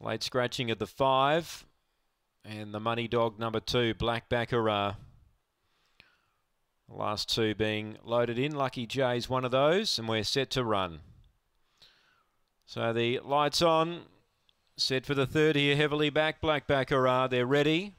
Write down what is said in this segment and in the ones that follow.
Late scratching of the five. And the money dog number two, Black Baccarat. The last two being loaded in. Lucky Jay's one of those, and we're set to run. So the lights on. Set for the third here, heavily back. Black Baccarat, they're ready.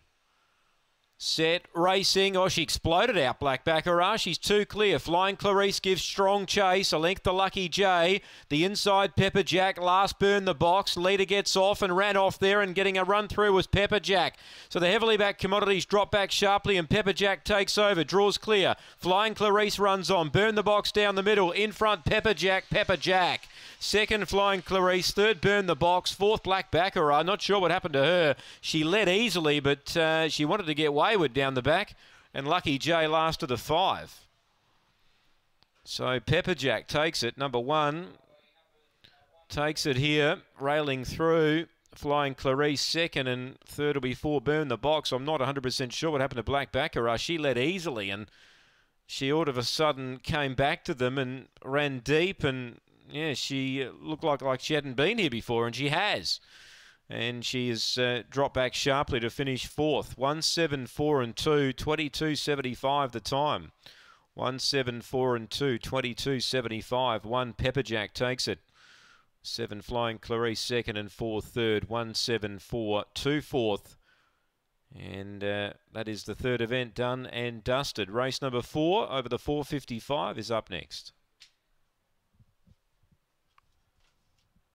Set, racing. Oh, she exploded out Blackback She's too clear. Flying Clarice gives strong chase. A length to Lucky J. The inside Pepper Jack last burn the box. Leader gets off and ran off there and getting a run through was Pepper Jack. So the heavily backed commodities drop back sharply and Pepper Jack takes over. Draws clear. Flying Clarice runs on. Burn the box down the middle. In front Pepper Jack. Pepper Jack. Second, Flying Clarice. Third, Burn the Box. Fourth, Black Baccarat. Not sure what happened to her. She led easily, but uh, she wanted to get wayward down the back. And Lucky J last of the five. So Pepperjack takes it. Number one takes it here, railing through. Flying Clarice second and third will be four Burn the Box. I'm not 100% sure what happened to Black Baccarat. She led easily and she all of a sudden came back to them and ran deep and yeah, she looked like, like she hadn't been here before, and she has. And she has uh, dropped back sharply to finish fourth. 174 and 2, 22.75 the time. 174 and 2, 22.75. One Pepperjack takes it. Seven Flying Clarice second and four third. One seven four two fourth. And uh, that is the third event done and dusted. Race number four over the 455 is up next.